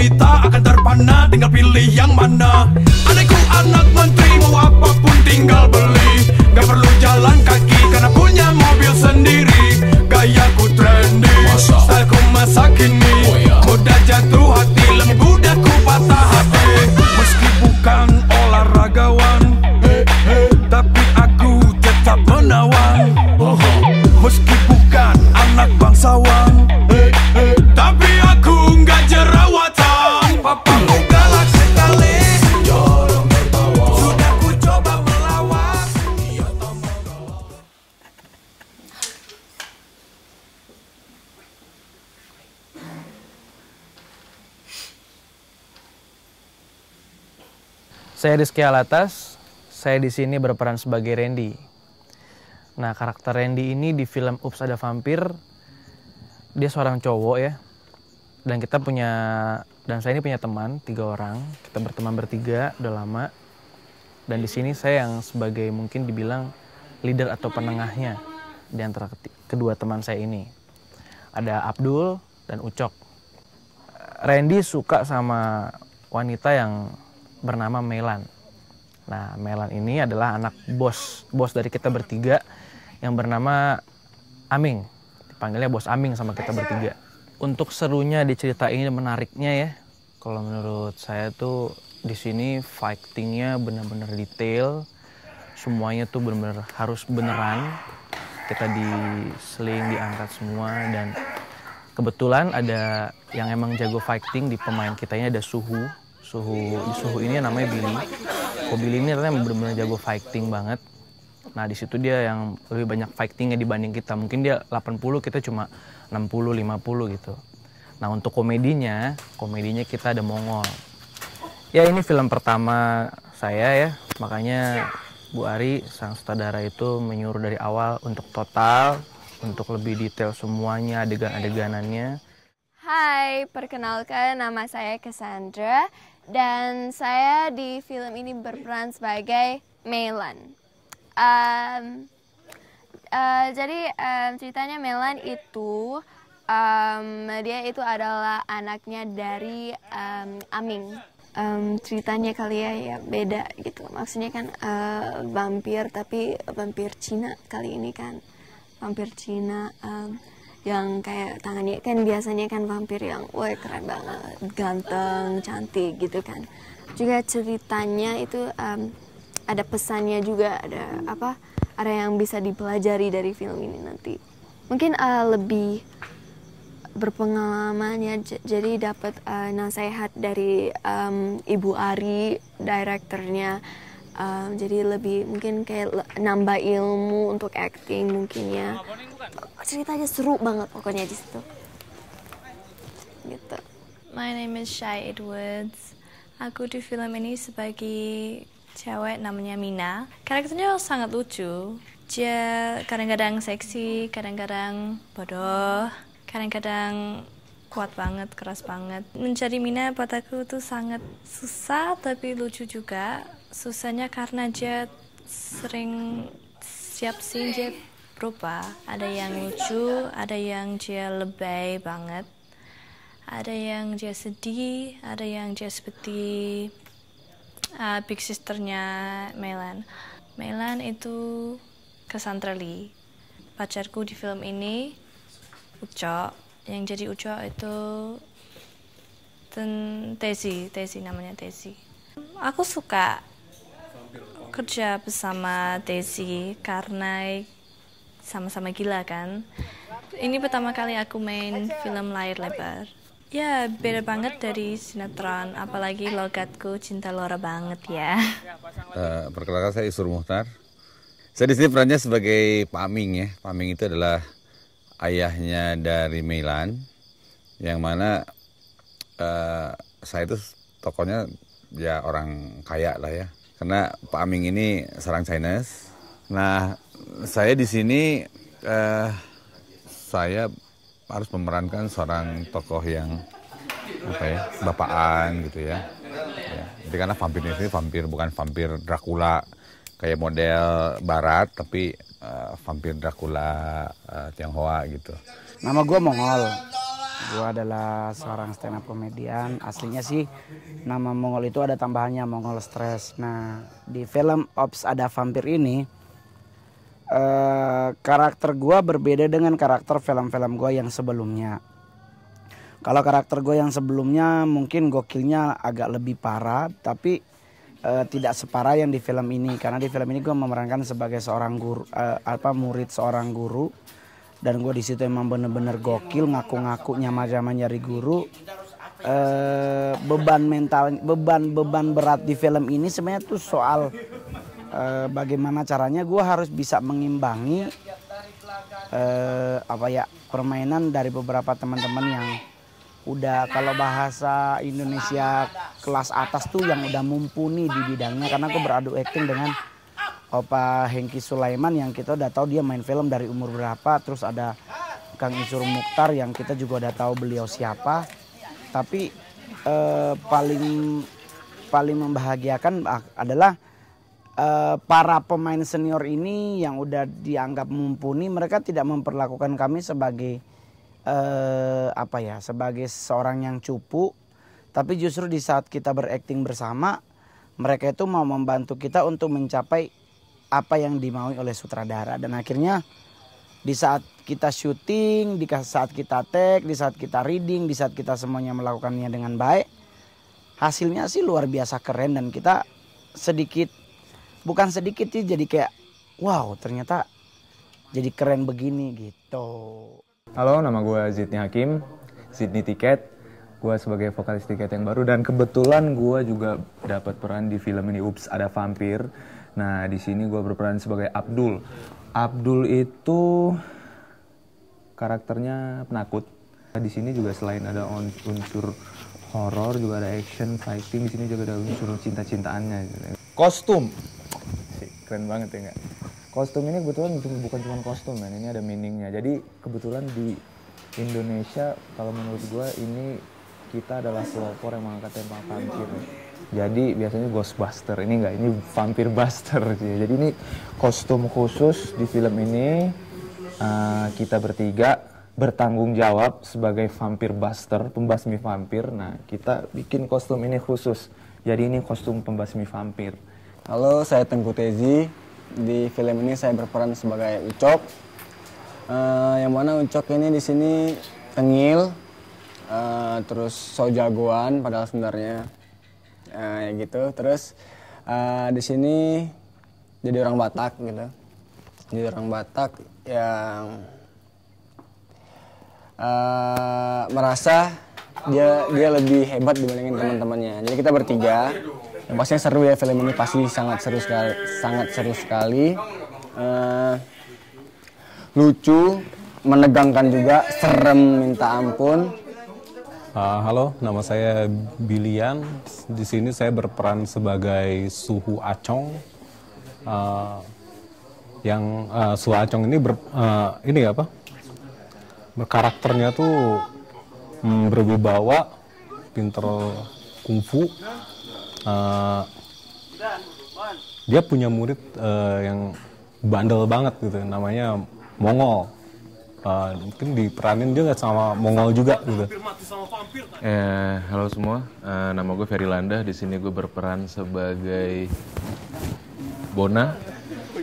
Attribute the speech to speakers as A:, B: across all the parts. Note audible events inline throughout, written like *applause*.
A: wanita akan terpana tinggal pilih yang mana Anakku anak menteri mau apapun tinggal beli gak perlu jalan kaki karena punya mobil sendiri gayaku trendy styleku masa kini
B: Saya di Rizky Alatas, saya di sini berperan sebagai Randy. Nah, karakter Randy ini di film Ups Ada Vampir, dia seorang cowok ya. Dan kita punya, dan saya ini punya teman, tiga orang. Kita berteman bertiga, udah lama. Dan di sini saya yang sebagai mungkin dibilang leader atau penengahnya di antara kedua teman saya ini. Ada Abdul dan Ucok. Randy suka sama wanita yang bernama Melan. Nah, Melan ini adalah anak bos, bos dari kita bertiga yang bernama Aming. Dipanggilnya bos Aming sama kita bertiga. Untuk serunya di cerita ini menariknya ya, kalau menurut saya tuh di sini fightingnya benar-benar detail, semuanya tuh benar-benar harus beneran. Kita diseling, diangkat semua dan kebetulan ada yang emang jago fighting di pemain kita ini ada Suhu suhu suhu ini namanya Billy kok Billy ini ternyata benar-benar jago fighting banget nah di situ dia yang lebih banyak fightingnya dibanding kita mungkin dia 80 kita cuma 60 50 gitu nah untuk komedinya komedinya kita ada Mongol ya ini film pertama saya ya makanya Bu Ari sang sutradara itu menyuruh dari awal untuk total untuk lebih detail semuanya adegan-adeganannya.
C: Hai, perkenalkan nama saya Cassandra dan saya di film ini berperan sebagai Melan. Um, uh, jadi um, ceritanya Melan itu um, dia itu adalah anaknya dari um, Aming. Um, ceritanya kali ya ya beda gitu. Maksudnya kan uh, vampir tapi vampir Cina kali ini kan vampir Cina. Um, yang kayak tangannya kan biasanya kan vampir yang wah keren banget ganteng cantik gitu kan juga ceritanya itu um, ada pesannya juga ada apa ada yang bisa dipelajari dari film ini nanti mungkin uh, lebih berpengalaman ya jadi dapat uh, eh, nasihat dari um, Ibu Ari direkturnya um, jadi lebih mungkin kayak nambah ilmu untuk acting mungkin ya ceritanya seru banget pokoknya di situ gitu
D: my name is Shai Edwards aku di film ini sebagai cewek namanya Mina karakternya sangat lucu dia kadang-kadang seksi kadang-kadang bodoh kadang-kadang kuat banget, keras banget. Mencari Mina buat aku tuh sangat susah tapi lucu juga susahnya karena jet sering siap sih jet berubah ada yang lucu ada yang dia lebay banget ada yang dia sedih ada yang dia seperti uh, big sisternya Melan Melan itu Cassandra pacarku di film ini uco yang jadi uco itu ten Tesi Tesi namanya Tesi aku suka kerja bersama Desi karena sama-sama gila kan. Ini pertama kali aku main film layar lebar. Ya, beda banget dari sinetron, apalagi logatku cinta Laura banget ya.
A: Uh, perkenalkan saya Isur Muhtar. Saya di sini perannya sebagai Paming ya. Paming itu adalah ayahnya dari Milan, yang mana uh, saya itu tokonya ya orang kaya lah ya karena Pak Aming ini serang Chinese. Nah, saya di sini eh, saya harus memerankan seorang tokoh yang apa ya, bapaan gitu ya. ya. Jadi karena vampir ini vampir bukan vampir Dracula kayak model barat tapi eh, vampir Dracula eh, Tionghoa gitu.
E: Nama gue Mongol. Gue adalah seorang stand up comedian Aslinya sih nama Mongol itu ada tambahannya Mongol Stress. Nah di film Ops ada vampir ini uh, karakter gue berbeda dengan karakter film-film gue yang sebelumnya. Kalau karakter gue yang sebelumnya mungkin gokilnya agak lebih parah, tapi uh, tidak separah yang di film ini karena di film ini gue memerankan sebagai seorang guru uh, apa murid seorang guru dan gue di situ emang bener-bener gokil ngaku-ngaku nyama zaman nyari guru eh, beban mental beban beban berat di film ini sebenarnya tuh soal eh, bagaimana caranya gue harus bisa mengimbangi eh, apa ya permainan dari beberapa teman-teman yang udah kalau bahasa Indonesia kelas atas tuh yang udah mumpuni di bidangnya karena gue beradu acting dengan Opa Hengki Sulaiman yang kita udah tahu dia main film dari umur berapa. Terus ada Kang Isur Mukhtar yang kita juga udah tahu beliau siapa. Tapi eh, paling paling membahagiakan adalah eh, para pemain senior ini yang udah dianggap mumpuni mereka tidak memperlakukan kami sebagai eh, apa ya sebagai seorang yang cupu tapi justru di saat kita berakting bersama mereka itu mau membantu kita untuk mencapai apa yang dimaui oleh sutradara dan akhirnya di saat kita syuting, di saat kita take, di saat kita reading, di saat kita semuanya melakukannya dengan baik, hasilnya sih luar biasa keren dan kita sedikit bukan sedikit sih jadi kayak wow ternyata jadi keren begini gitu.
F: Halo, nama gue Zidni Hakim, Zidni Tiket. Gue sebagai vokalis tiket yang baru dan kebetulan gue juga dapat peran di film ini Ups Ada Vampir Nah, di sini gue berperan sebagai Abdul. Abdul itu karakternya penakut. Di sini juga selain ada unsur horor juga ada action fighting di sini juga ada unsur cinta-cintaannya gitu. Kostum. Keren banget ya enggak? Kostum ini kebetulan bukan cuma kostum man. ini ada meaningnya. Jadi kebetulan di Indonesia kalau menurut gue ini kita adalah pelopor yang mengangkat tema pangkir jadi biasanya Ghostbuster ini enggak ini vampir buster sih. jadi ini kostum khusus di film ini uh, kita bertiga bertanggung jawab sebagai vampir buster pembasmi vampir nah kita bikin
B: kostum ini khusus jadi ini kostum pembasmi vampir halo saya Tengku Tezi di film ini saya berperan sebagai Ucok uh, yang mana Ucok ini di sini tengil uh, terus so jagoan padahal sebenarnya uh, ya gitu terus uh, di sini jadi orang Batak gitu jadi orang Batak yang uh, merasa dia dia lebih hebat dibandingin teman-temannya jadi kita bertiga yang pastinya seru ya film ini pasti sangat seru sekali sangat seru sekali uh, lucu menegangkan juga serem minta ampun
A: Uh, halo, nama saya Bilian. Di sini saya berperan sebagai Suhu Acong. Uh, yang uh, Suhu Acong ini ber, uh, ini apa? Karakternya tuh um, berwibawa, pinter kungfu. Uh, dia punya murid uh, yang bandel banget gitu, namanya Mongol uh, mungkin diperanin juga sama Mongol juga gitu. Eh, halo semua, uh, nama gue Ferry Landa. Di sini gue berperan sebagai Bona,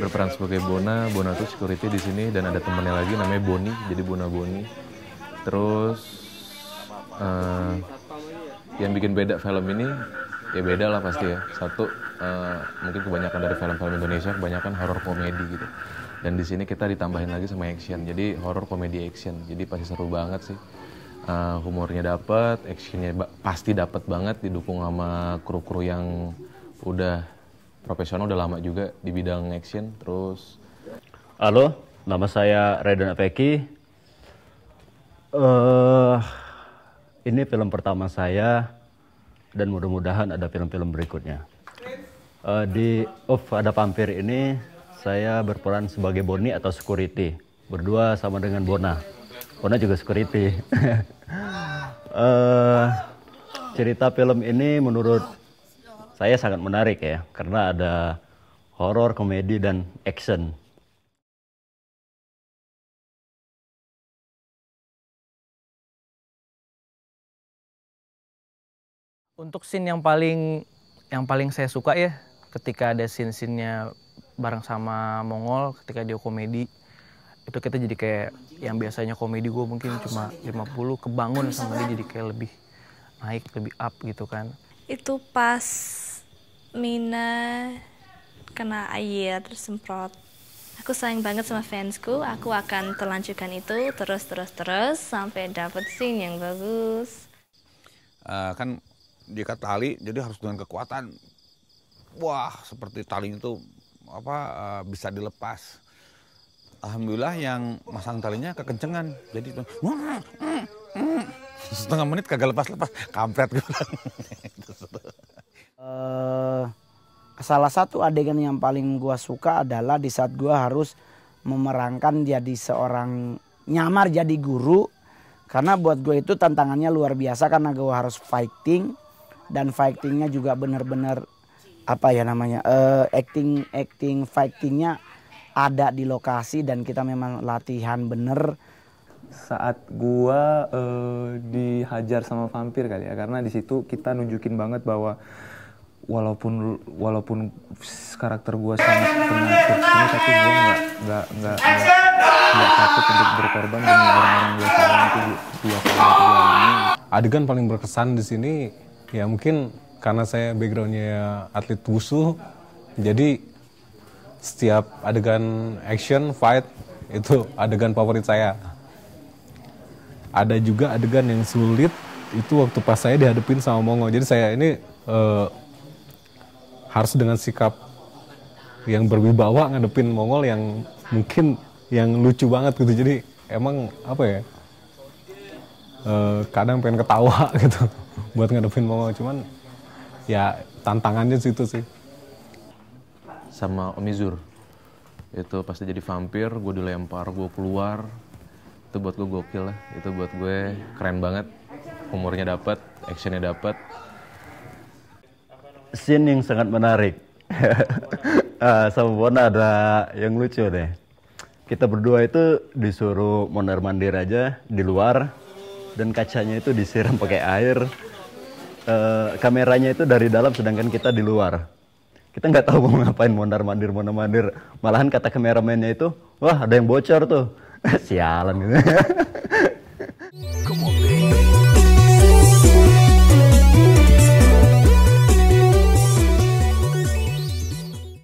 A: berperan sebagai Bona. Bona tuh security di sini dan ada temennya lagi namanya Boni, jadi Bona Boni. Terus uh, yang bikin beda film ini ya beda lah pasti ya. Satu uh, mungkin kebanyakan dari film-film Indonesia kebanyakan horor komedi gitu dan di sini kita ditambahin lagi sama action jadi horror komedi action jadi pasti seru banget sih uh, humornya dapat actionnya pasti dapat banget didukung sama kru-kru yang udah profesional udah lama juga di bidang action terus halo nama saya Redon Apeki uh, ini film pertama saya dan mudah-mudahan ada film-film berikutnya uh, di of oh, ada pampir ini saya berperan sebagai Boni atau security. Berdua sama dengan Bona. Bona juga security. uh, *laughs* cerita film ini menurut saya sangat menarik ya, karena ada horor, komedi,
F: dan action.
B: Untuk scene yang paling yang paling saya suka ya, ketika ada scene-scene-nya bareng sama Mongol ketika dia komedi itu kita jadi kayak yang biasanya komedi gue mungkin cuma 50 kebangun sama dia jadi kayak lebih naik lebih up gitu kan
D: itu pas Mina kena air terus semprot aku sayang banget sama fansku aku akan terlanjutkan itu terus terus terus sampai dapet scene yang bagus
A: uh, kan diikat tali jadi harus dengan kekuatan wah seperti tali itu apa uh, bisa dilepas. Alhamdulillah yang masang talinya kekencengan. Jadi mm, mm, mm. setengah menit kagak lepas-lepas, kampret gue. *laughs*
E: uh, salah satu adegan yang paling gua suka adalah di saat gua harus memerankan jadi seorang nyamar jadi guru karena buat gue itu tantangannya luar biasa karena gue harus fighting dan fightingnya juga benar-benar apa ya namanya uh, acting acting fightingnya ada di lokasi dan kita memang latihan bener saat
F: gua uh, dihajar sama vampir kali ya karena di situ kita nunjukin banget bahwa walaupun walaupun karakter gua sangat penakut tapi gua nggak nggak nggak nggak takut untuk berkorban demi orang-orang gua sayang itu dua kali ini
A: adegan paling berkesan di sini ya mungkin karena saya backgroundnya atlet wusu, jadi setiap adegan action fight itu adegan favorit saya ada juga adegan yang sulit itu waktu pas saya dihadapin sama Mongo jadi saya ini uh, harus dengan sikap yang berwibawa ngadepin Mongol yang mungkin yang lucu banget gitu jadi emang apa ya uh, kadang pengen ketawa *laughs* gitu buat ngadepin Mongol cuman ya tantangannya situ sih sama Om Izur itu pasti jadi vampir gue dilempar gue keluar itu buat gue gokil lah itu buat gue keren banget umurnya dapat actionnya dapat scene yang sangat menarik *laughs* eh, sama Bona ada yang lucu deh kita berdua itu disuruh mondar mandir aja di luar dan kacanya itu disiram pakai air Eh, kameranya itu dari dalam sedangkan kita di luar kita nggak tahu mau ngapain mondar mandir mondar mandir malahan kata kameramennya itu wah ada yang bocor tuh *laughs* sialan
B: gitu